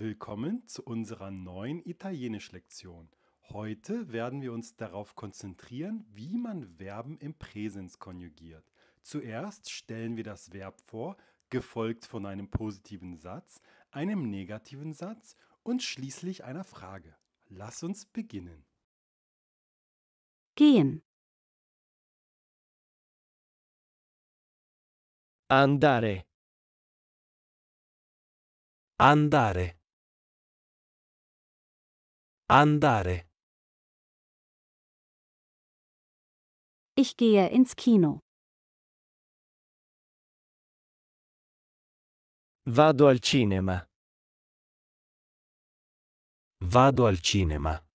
Willkommen zu unserer neuen Italienisch-Lektion. Heute werden wir uns darauf konzentrieren, wie man Verben im Präsens konjugiert. Zuerst stellen wir das Verb vor, gefolgt von einem positiven Satz, einem negativen Satz und schließlich einer Frage. Lass uns beginnen. Gehen. Andare. Andare. Andare. Ich gehe ins Kino. Vado al cinema. Vado al cinema.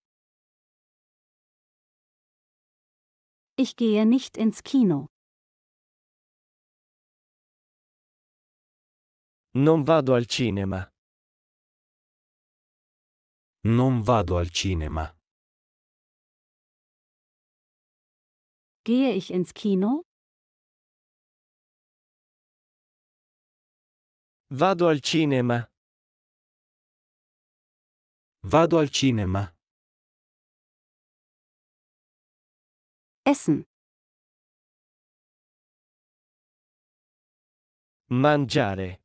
Ich gehe nicht ins Kino. Non vado al cinema. Non vado al cinema. Gehe ich ins Kino? Vado al cinema. Vado al cinema. Essen. Mangiare.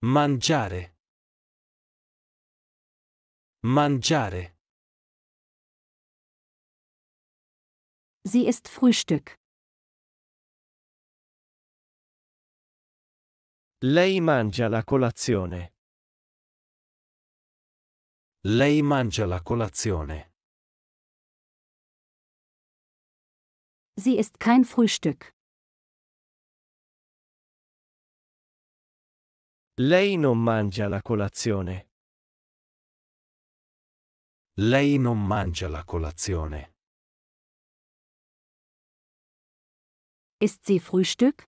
Mangiare. Mangiare. Sie ist Frühstück. Lei mangia la colazione. Lei mangia la colazione. Sie ist kein Frühstück. Lei non mangia la colazione. Lei non mangia la colazione. Ist sie Frühstück?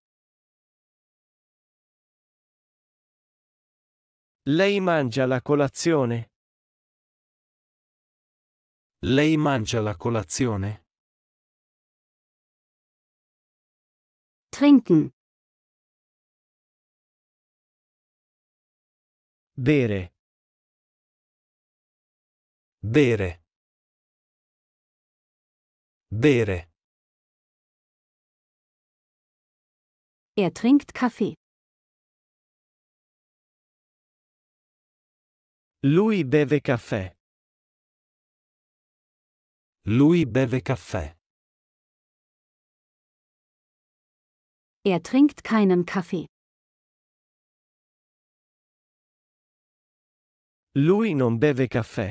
Lei mangia la colazione? Lei mangia la colazione? Trinken. Bere. bere bere Er trinkt Kaffee. Lui beve caffè. Lui beve caffè. Er trinkt keinen Kaffee. Lui non beve caffè.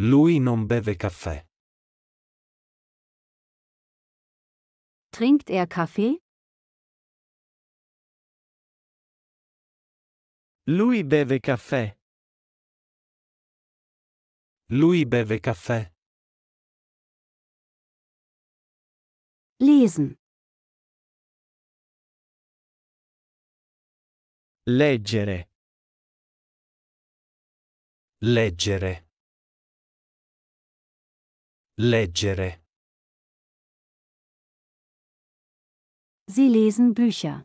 Lui non beve caffè. Trinkt er Kaffee? Lui beve caffè. Lui beve caffè. Lesen. Leggere. Leggere. Leggere. Sie lesen Bücher.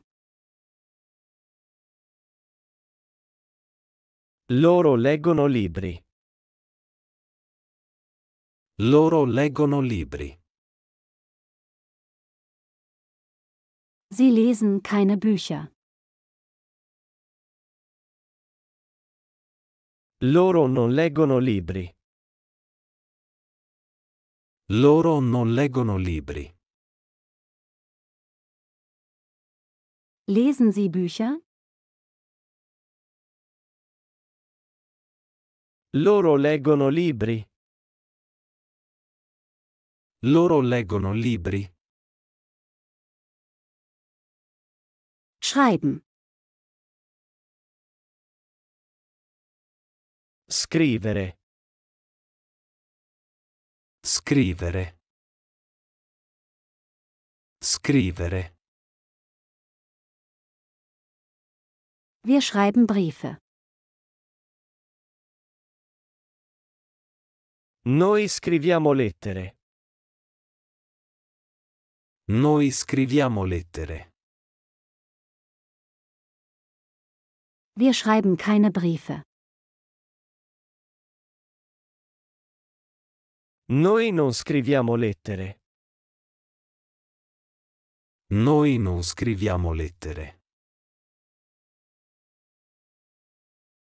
Loro leggono libri. Loro leggono libri. Sie lesen keine Bücher. Loro non leggono libri. Loro non leggono libri. Lesen Sie Bücher? Loro leggono libri. Loro leggono libri. Schreiben. Scrivere. Scrivere. Scrivere. Wir schreiben Briefe. Noi scriviamo lettere. Noi scriviamo lettere. Wir schreiben keine Briefe. Noi non scriviamo lettere. Noi non scriviamo lettere.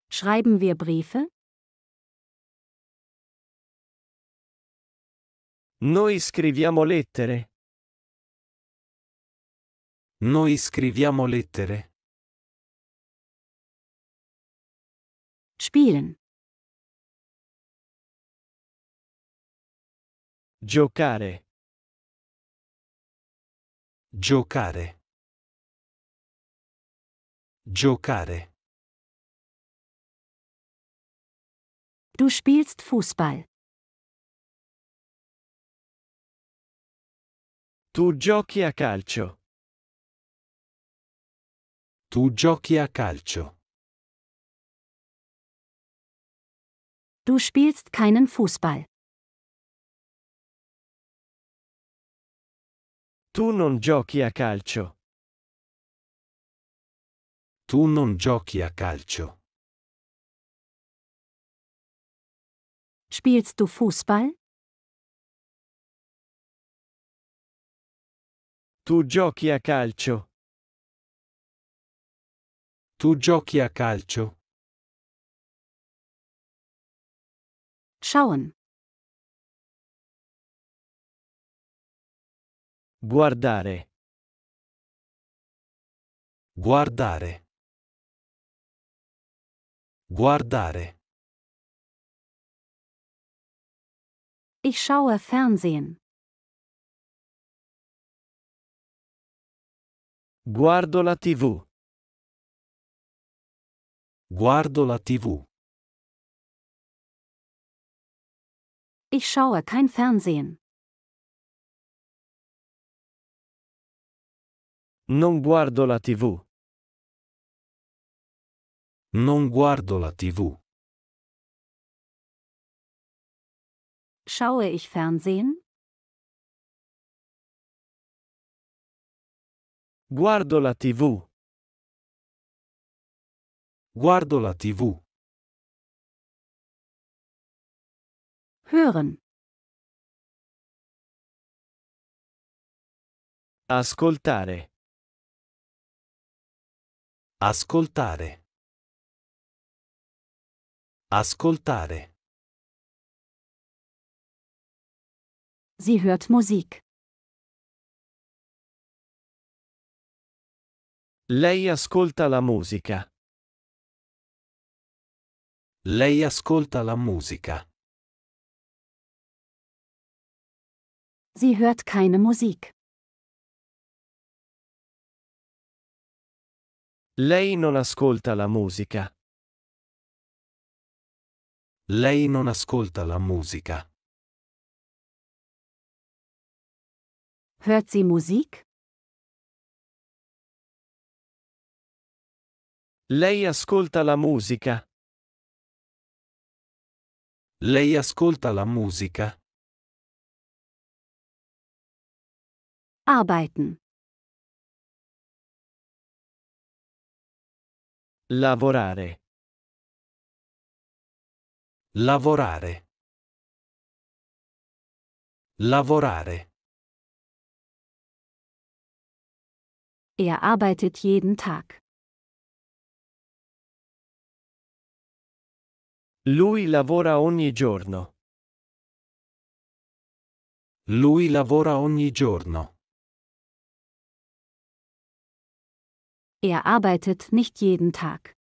Schreiben wir Briefe? Noi scriviamo lettere. Noi scriviamo lettere. Spielen. Giocare. Giocare. Giocare. Du spielst Fußball. Tu giochi a calcio. Tu giochi a calcio. Du spielst keinen Fußball. Tu non giochi a calcio. Tu non giochi a calcio. Spielst du Fußball? Tu giochi a calcio. Tu giochi a calcio. Schauen. Guardare. Guardare. Guardare. Ich schaue Fernsehen. Guardo la TV. Guardo la TV. Ich schaue kein Fernsehen. Non guardo la tv. Non guardo la tv. Schaue ich Fernsehen? Guardo la tv. Guardo la tv. Hören. Ascoltare. Ascoltare. Ascoltare. Sie hört Musik. Lei ascolta la musica. Lei ascolta la musica. Sie hört keine Musik. Lei non ascolta la musica. Lei non ascolta la musica. Hört sie Musik? Lei ascolta la musica. Lei ascolta la musica. Arbeiten. Lavorare. Lavorare. Lavorare. Er arbeitet jeden Tag. Lui lavora ogni giorno. Lui lavora ogni giorno. Er arbeitet nicht jeden Tag.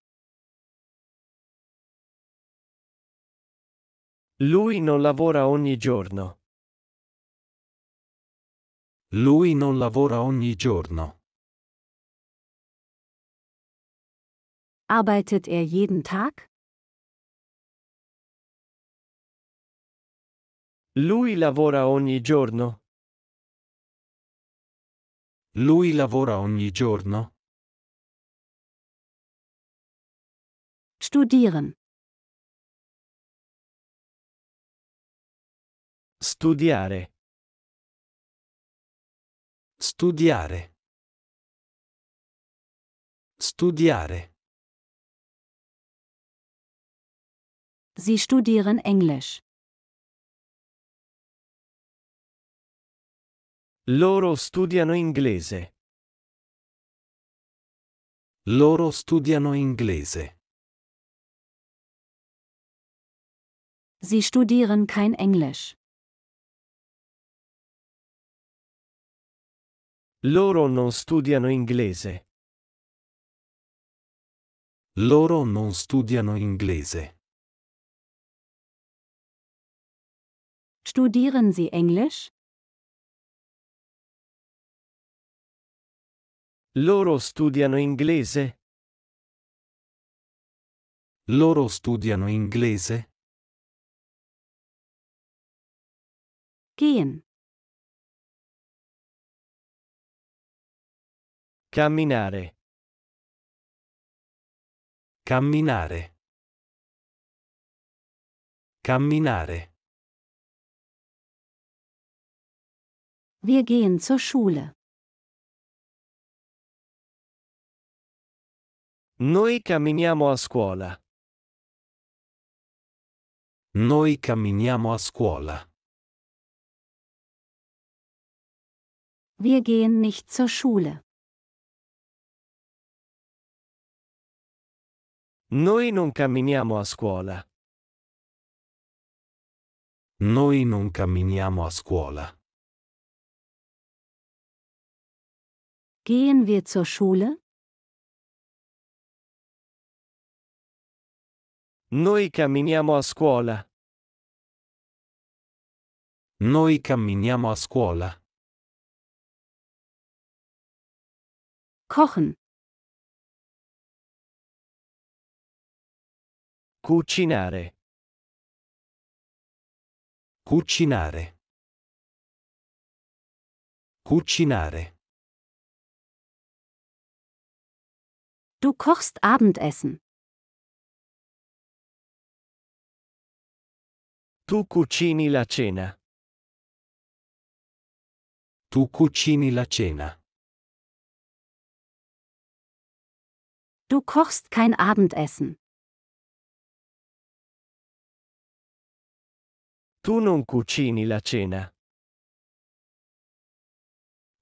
Lui non lavora ogni giorno. Lui non lavora ogni giorno. Arbeitet er jeden Tag? Lui lavora ogni giorno. Lui lavora ogni giorno. Studieren. Studiare. Studiare. Studiare. Sie studieren Englisch. Loro studiano inglese. Loro studiano inglese. Sie studieren kein Englisch. Loro non studiano inglese. Loro non studiano inglese. Studieren Sie Englisch? Loro studiano inglese. Loro studiano inglese? Gehen. Camminare. Camminare. Camminare. Wir gehen zur Schule. Noi camminiamo a scuola. Noi camminiamo a scuola. Wir gehen nicht zur Schule. Noi non camminiamo a scuola. Noi non camminiamo a scuola. Gehen wir zur Schule? Noi camminiamo a scuola. Noi camminiamo a scuola. Kochen. Cucinare. Cucinare. Cucinare. Du kochst Abendessen. Tu cucini la cena. Tu cucini la cena. Du kochst kein Abendessen. Tu non cucini la cena.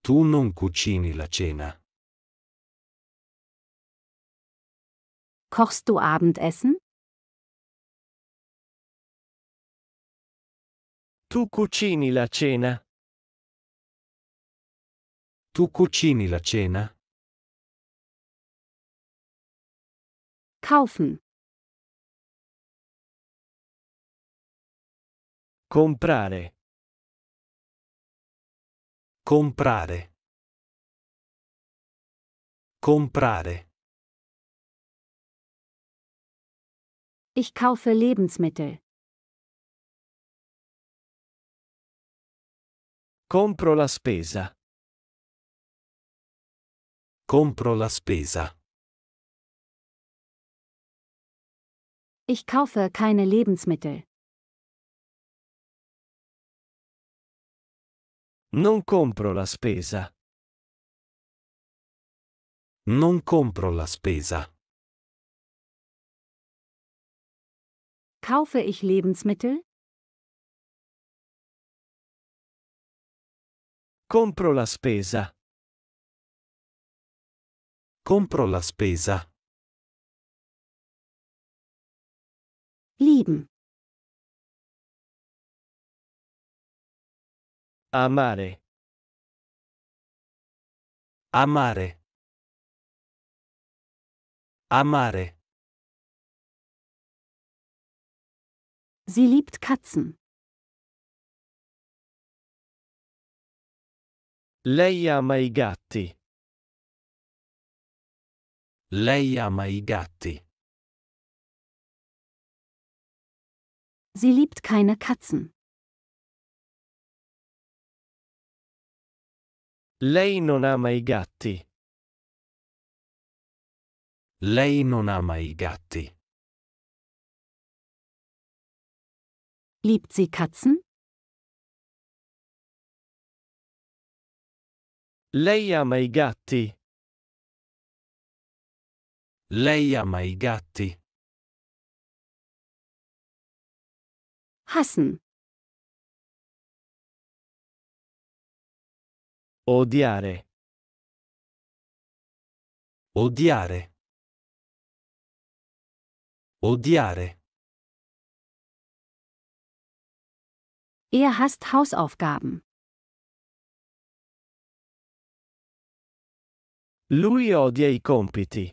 Tu non cucini la cena. Kochst du Abendessen? Tu cucini la cena. Tu cucini la cena? Kaufen. Comprare. Comprare. Comprare. Ich kaufe Lebensmittel. Compro la spesa. Compro la spesa. Ich kaufe keine Lebensmittel. Non compro la spesa. Non compro la spesa. Kaufe ich Lebensmittel? Compro la spesa. Compro la spesa. Lieben. Amare. Amare. Amare. Sie liebt Katzen. Lei ama i gatti. Lei ama i gatti. Sie liebt keine Katzen. Lei non ama i gatti. Lei non ama i gatti. Liebt sie Katzen? Lei ama i gatti. Lei ama i gatti. hassen. Odiare. Odiare. Odiare. Er hasst Hausaufgaben. Lui odia i compiti.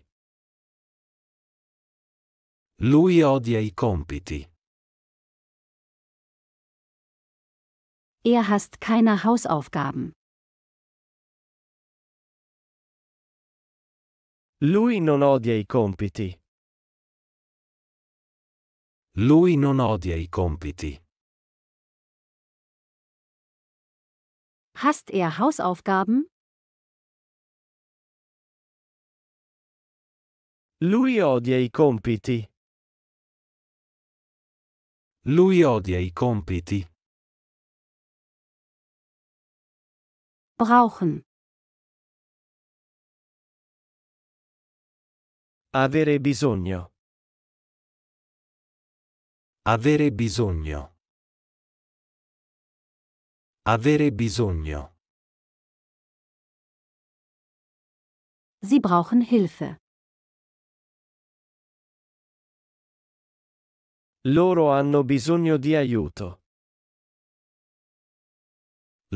Lui odia i compiti. Er hasst keine Hausaufgaben. Lui non odia i compiti. Lui non odia i compiti. Hasst er Hausaufgaben? Lui odia i compiti. Lui odia i compiti. Brauchen. Avere bisogno. Avere bisogno. Avere bisogno. Sie brauchen Hilfe. Loro hanno bisogno di aiuto.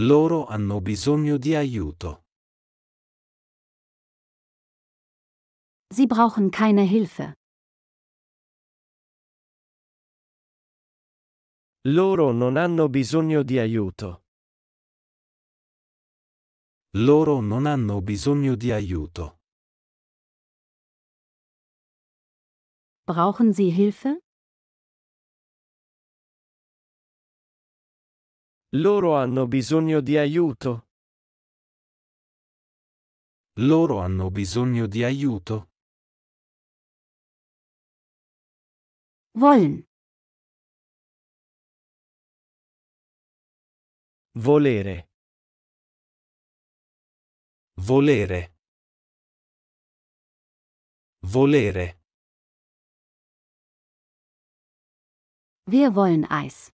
Loro hanno bisogno di aiuto. Sie brauchen keine Hilfe. Loro non hanno bisogno di aiuto. Loro non hanno bisogno di aiuto. Brauchen Sie Hilfe? Loro hanno bisogno di aiuto. Loro hanno bisogno di aiuto. Wollen. Volere. Volere. Volere. Wir wollen Eis.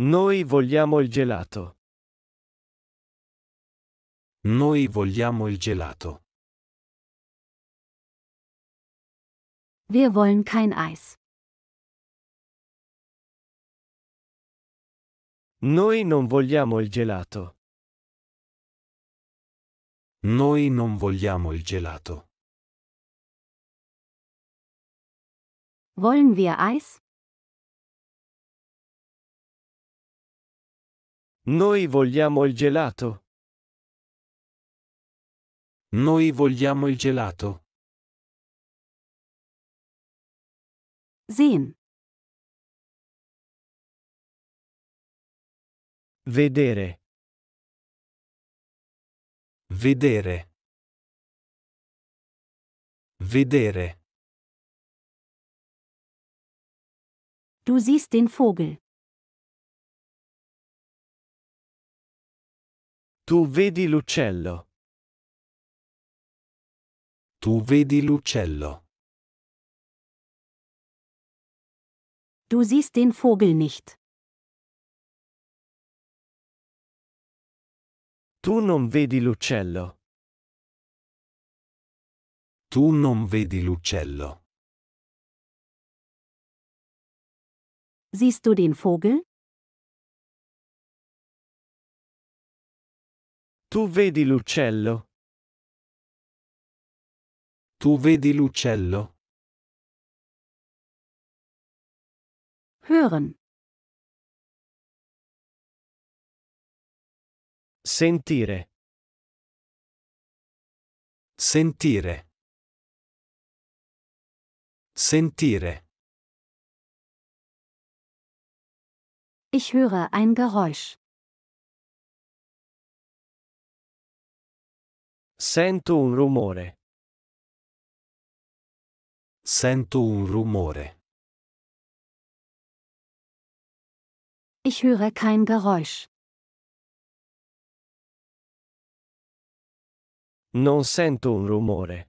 Noi vogliamo il gelato. Noi vogliamo il gelato. Wir wollen kein Eis. Noi non vogliamo il gelato. Noi non vogliamo il gelato. Wollen wir Eis? Noi vogliamo il gelato. Noi vogliamo il gelato. Sehen. Vedere. Vedere. Vedere. Du siehst den Vogel. Tu vedi l'uccello. Tu vedi l'uccello. Du siehst den Vogel nicht. Tu non vedi l'uccello. Tu non vedi l'uccello. Siehst du den Vogel? Tu vedi l'uccello? Tu vedi l'uccello? Hören. Sentire. Sentire. Sentire. Ich höre ein Geräusch. Sento un rumore. Sento un rumore. Ich höre kein Geräusch. Non sento un rumore.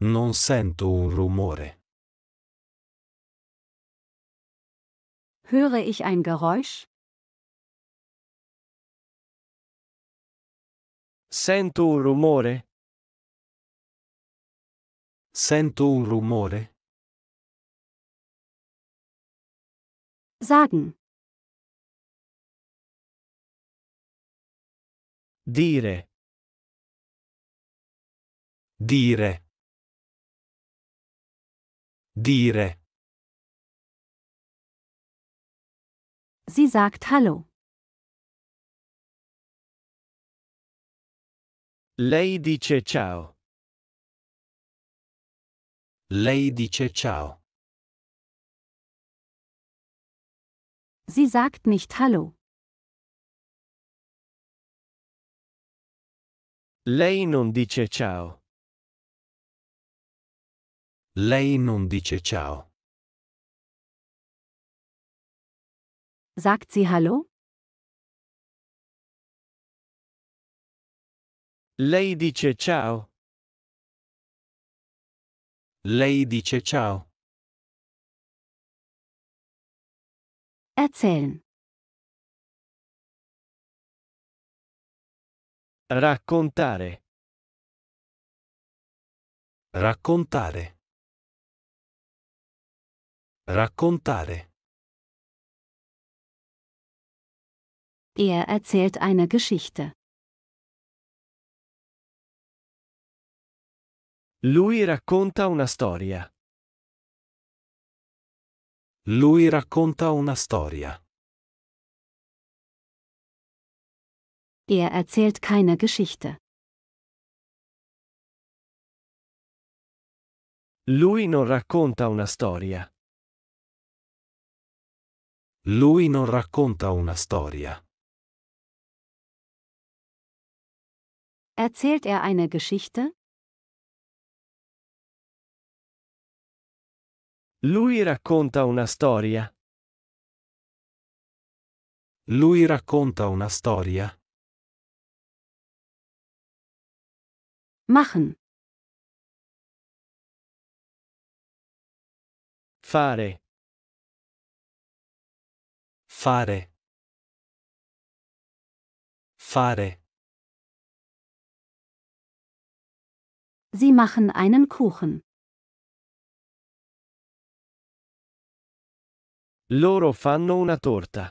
Non sento un rumore. Höre ich ein Geräusch? Sento un rumore? Sento un rumore? Sagen. Dire. Dire. Dire. Sie sagt Hallo. Lei dice ciao. Lei dice ciao. Sie sagt nicht Hallo. Lei non dice ciao. Lei non dice ciao. Sagt sie Hallo? Lei dice ciao. Lei dice ciao. Erzählen. Raccontare. Raccontare. Raccontare. Er erzählt eine Geschichte. Lui racconta una storia. Lui racconta una storia. Er erzählt keine Geschichte. Lui non racconta una storia. Lui non racconta una storia. Erzählt er eine Geschichte? Lui racconta una storia. Lui racconta una storia. Machen. Fare. Fare. Fare. Sie machen einen Kuchen. Loro fanno una torta.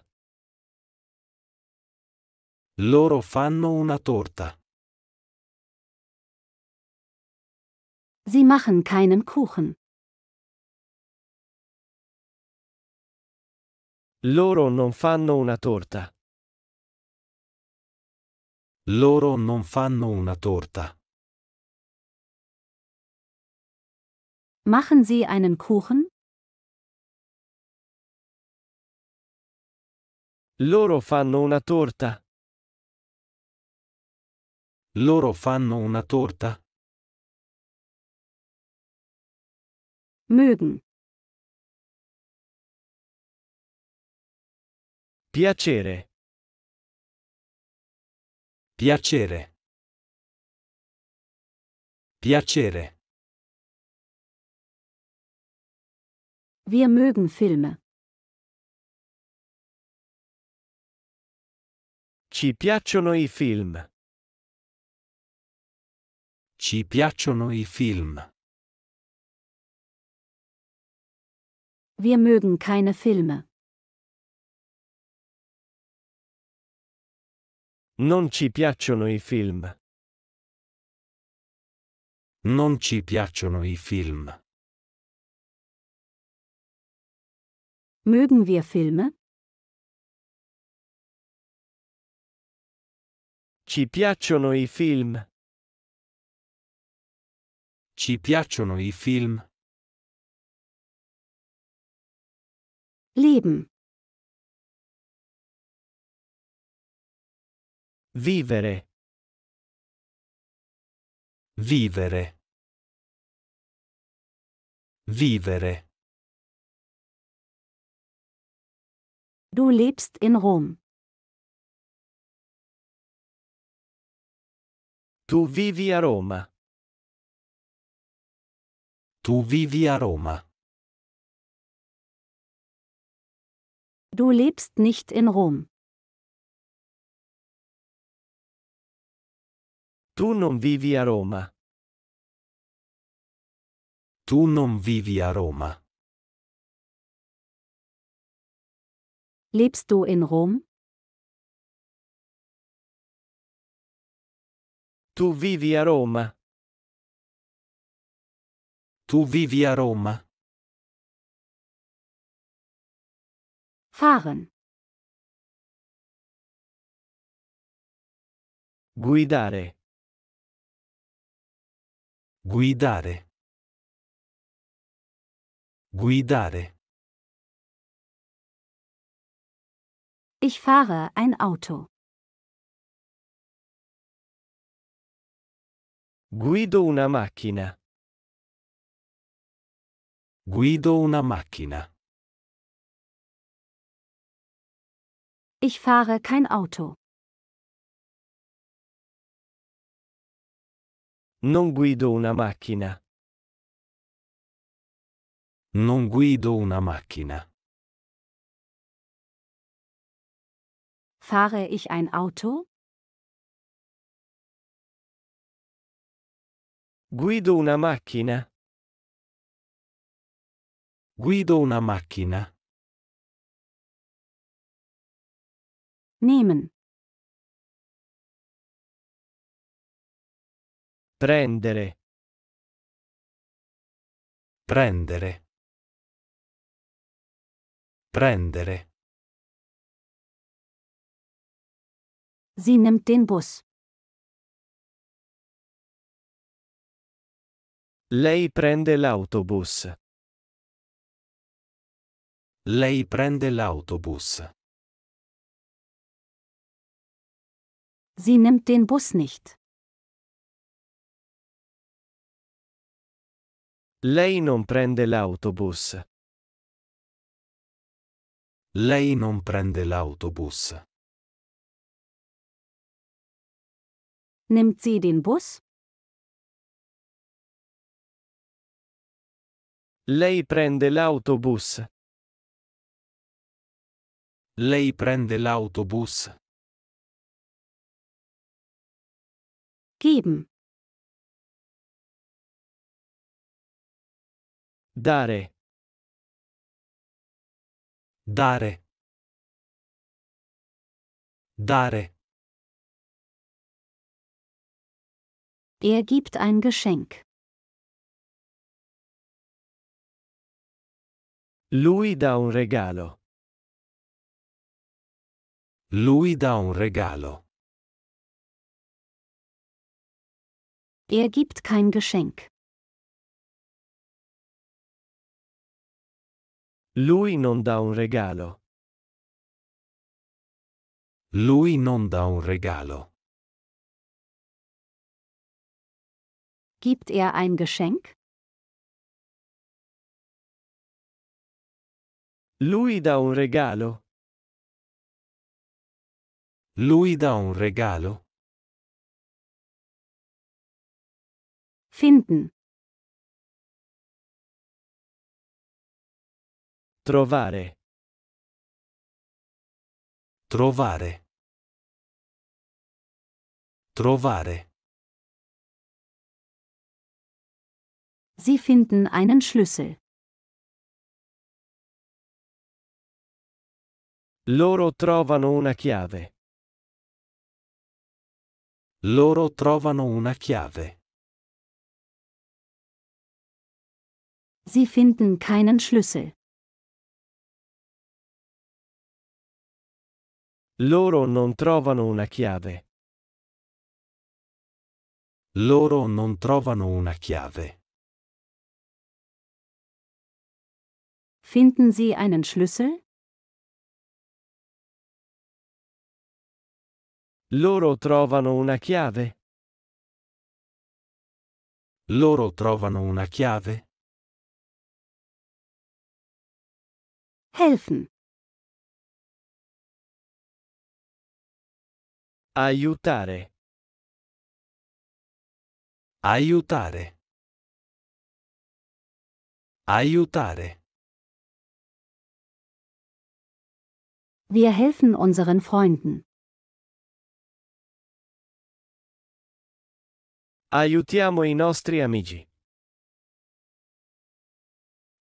Loro fanno una torta. Sie machen keinen Kuchen. Loro non fanno una torta. Loro non fanno una torta. Machen Sie einen Kuchen? Loro fanno una torta. Loro fanno una torta. Mögen. Piacere. Piacere. Piacere. Wir mögen Filme. Ci piacciono i film. Ci piacciono i film. Wir mögen keine Filme. Non ci piacciono i film. Non ci piacciono i film. Mögen wir Filme? Ci piacciono i film. Ci piacciono i film. Leben. Vivere. Vivere. Vivere. Du lebst in Rom. Tu vivi a Roma. Tu vivi a Roma. Du lebst nicht in Rom. Tu non vivi a Roma. Tu non vivi a Roma. Lebst du in Rom? Tu vivi a Roma. Tu vivi a Roma. Fahren. Guidare. Guidare. Guidare. Ich fahre ein Auto. Guido una macchina. Guido una macchina. Ich fahre kein Auto. Non guido una macchina. Non guido una macchina. Fahre ich ein Auto? Guido una macchina. Guido una macchina. Nehmen. Prendere. Prendere. Prendere. Sie nimmt den Bus. Lei prende l'autobus. Lei prende l'autobus. Sie nimmt den Bus nicht. Lei non prende l'autobus. Lei non prende l'autobus. Nimmt sie den Bus? Lei prende l'autobus. Lei prende l'autobus. Geben. Dare. Dare. Dare. Er gibt ein Geschenk. Lui dà un regalo. Lui da un regalo. Er gibt kein Geschenk. Lui non da un regalo. Lui non da un regalo. Gibt er ein Geschenk? Lui dà un regalo. Lui dà un regalo. Finden. Trovare. Trovare. Trovare. Sie finden einen Schlüssel. Loro trovano una chiave. Loro trovano una chiave. Sie finden keinen Schlüssel. Loro non trovano una chiave. Loro non trovano una chiave. Finden Sie einen Schlüssel? Loro trovano una chiave? Loro trovano una chiave? Helfen. Aiutare. Aiutare. Aiutare. Wir helfen unseren Freunden. Aiutiamo i nostri amici.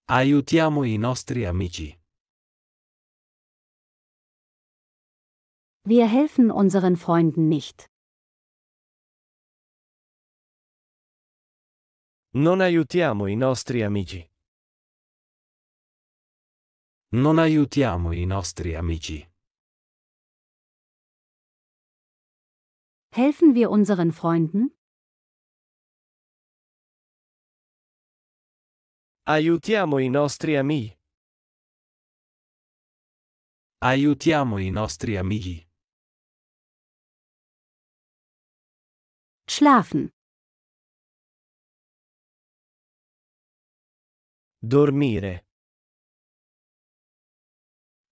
Aiutiamo i nostri amici. Wir helfen unseren Freunden nicht. Non aiutiamo i nostri amici. Non aiutiamo i nostri amici. Helfen wir unseren Freunden? Aiutiamo i nostri amici. Aiutiamo i nostri amici. Schlafen. Dormire.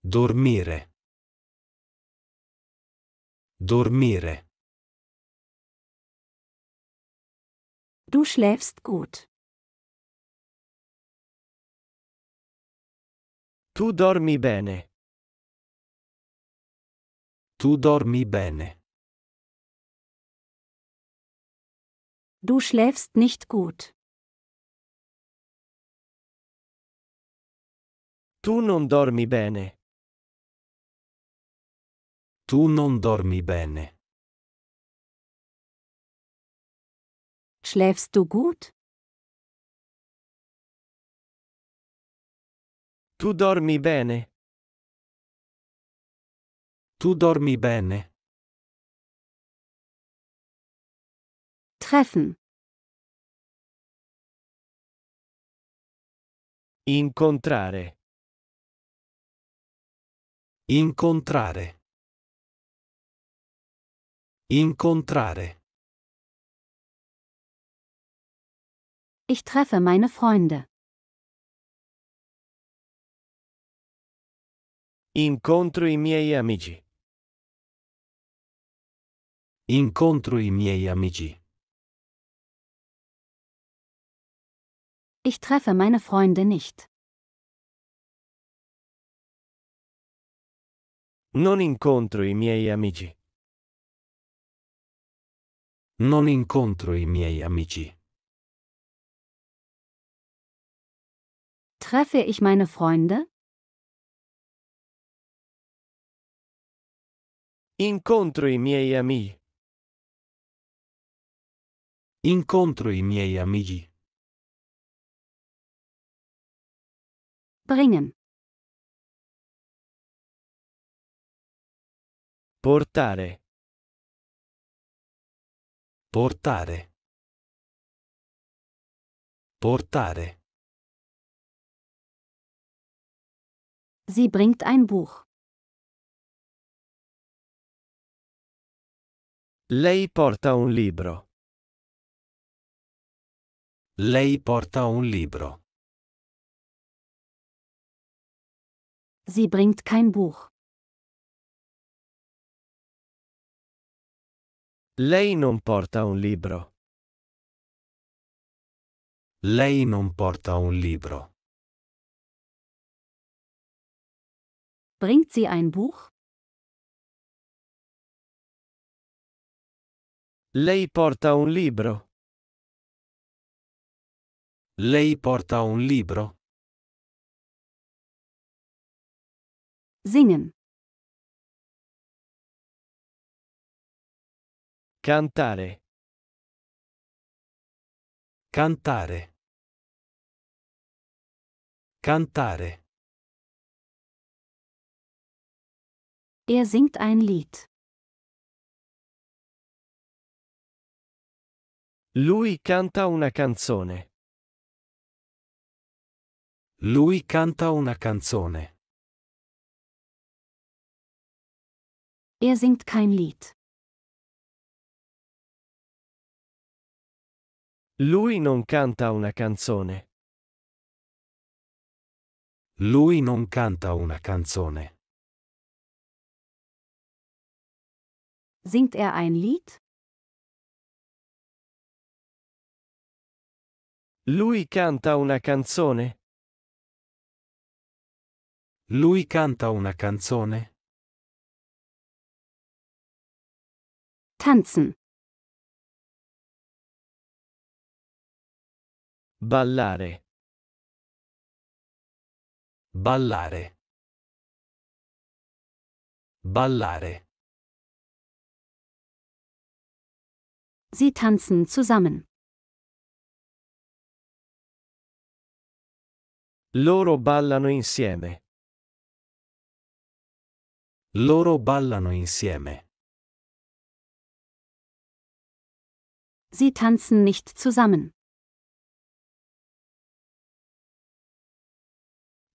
Dormire. Dormire. Du schläfst gut. Tu dormi bene. Tu dormi bene. Du schläfst nicht gut. Tu non dormi bene. Tu non dormi bene. Schläfst du gut? Tu dormi bene. Tu dormi bene. Treffen. Incontrare. Incontrare. Incontrare. Ich treffe meine Freunde. Incontro i miei amici. Incontro i miei amici. Ich treffe meine Freunde nicht. Non incontro i miei amici. Non incontro i miei amici. Treffe ich meine Freunde? Incontro i miei amici. Incontro i miei amici. Bringen. Portare. Portare. Portare. Sie bringt ein Buch. Lei porta un libro. Lei porta un libro. Sie bringt kein Buch. Lei non porta un libro. Lei non porta un libro. Bringt sie ein Buch? Lei porta un libro. Lei porta un libro? Singen. Cantare. Cantare. Cantare. Er singt ein Lied. Lui canta una canzone. Lui canta una canzone. Er singt kein Lied. Lui non canta una canzone. Lui non canta una canzone. Singt er ein Lied? Lui canta una canzone? Lui canta una canzone? Tanzen. Ballare. Ballare. Ballare. Sie tanzen zusammen. Loro ballano insieme. Loro ballano insieme. Sie tanzen nicht zusammen.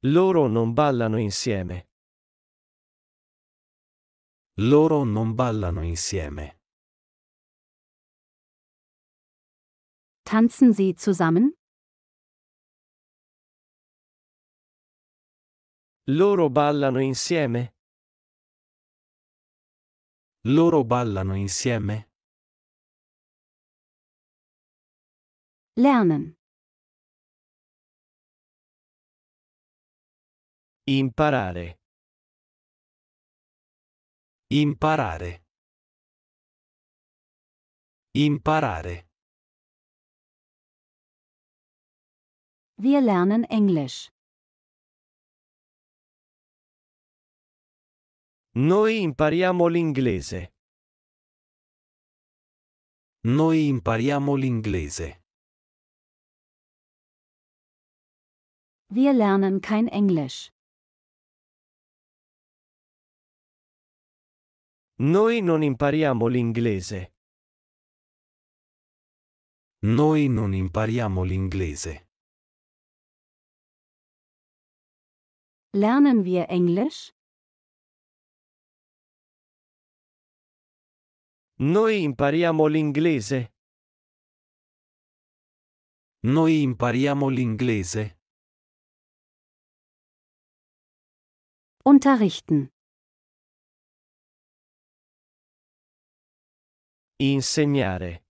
Loro non ballano insieme. Loro non ballano insieme. Tanzen sie zusammen? Loro ballano insieme? Loro ballano insieme? Lernen. Imparare. Imparare. Imparare. Wir lernen Englisch. Noi impariamo l'inglese. Noi impariamo l'inglese. Wir lernen kein Englisch. Noi non impariamo l'inglese. Noi non impariamo l'inglese. Lernen wir Englisch? Noi impariamo l'inglese. Noi impariamo l'inglese. Unterrichten. Insegnare.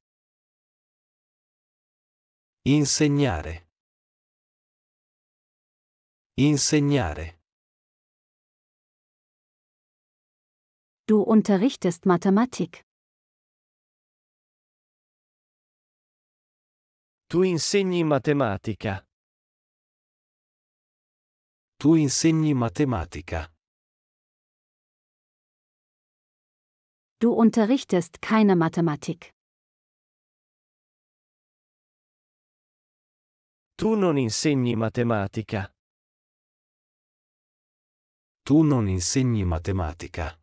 Insegnare. Insegnare. Du unterrichtest Mathematik. Tu insegni matematica. Tu insegni matematica. Du unterrichtest keine Mathematik. Tu non insegni matematica. Tu non insegni matematica.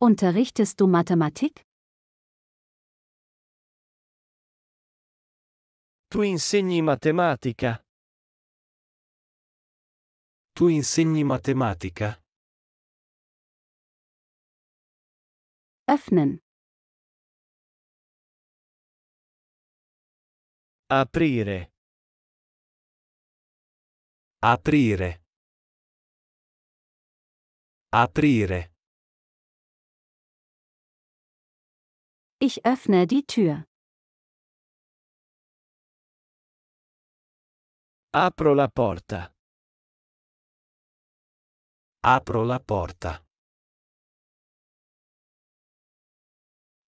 Unterrichtest du Mathematik? Tu insegni matematica? Tu insegni matematica? Öffnen. Aprire. Aprire. Aprire. Ich öffne die Tür. Apro la porta. Apro la porta.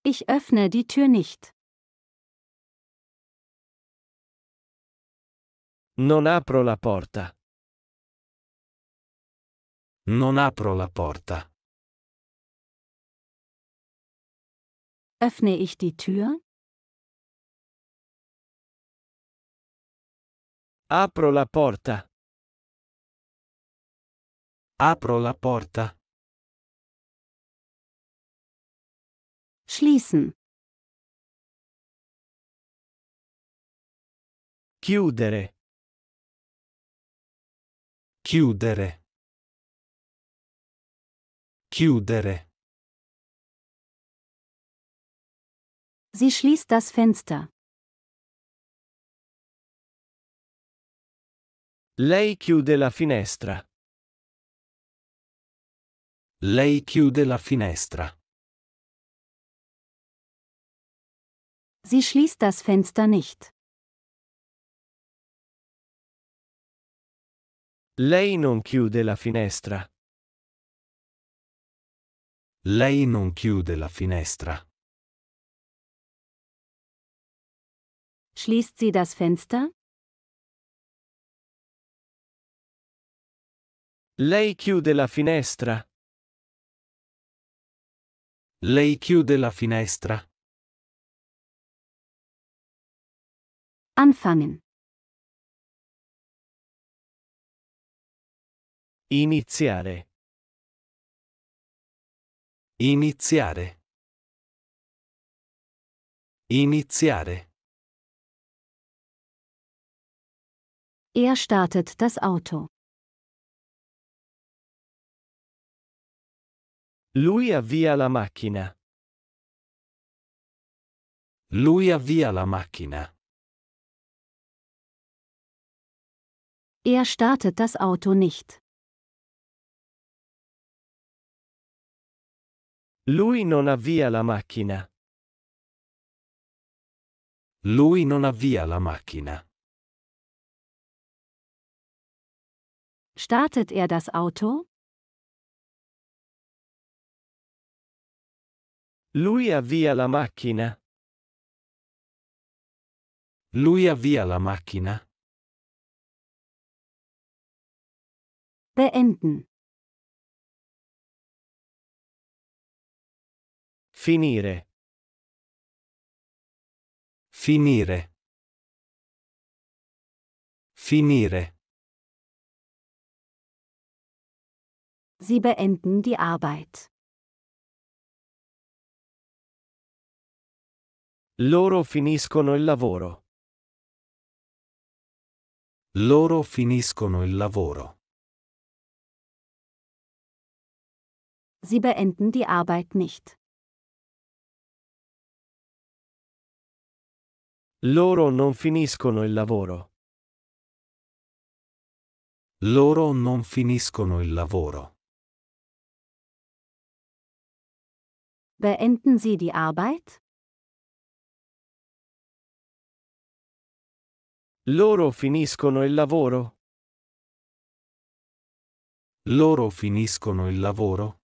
Ich öffne die Tür nicht. Non apro la porta. Non apro la porta. Öffne ich die Tür? Apro la porta. Apro la porta. Schließen. Chiudere. Chiudere. Chiudere. Sie schließt das Fenster. Lei chiude la finestra. Lei chiude la finestra. Sie schließt das Fenster nicht. Lei non chiude la finestra. Lei non chiude la finestra. Schließt sie das Fenster? Lei chiude la finestra. Lei chiude la finestra. Anfangen. Iniziare. Iniziare. Iniziare. Er startet das Auto. Lui avvia la macchina. Lui avvia la macchina. Er startet das Auto nicht. Lui non avvia la macchina. Lui non avvia la macchina. Startet er das Auto? Lui avvia la macchina. Lui avvia la macchina. Beenden. Finire. Finire. Finire. Sie beenden die Arbeit. Loro finiscono il lavoro. Loro finiscono il lavoro. Sie beenden die Arbeit nicht. Loro non finiscono il lavoro. Loro non finiscono il lavoro. Beenden Sie die Arbeit? Loro finiscono il lavoro. Loro finiscono il lavoro?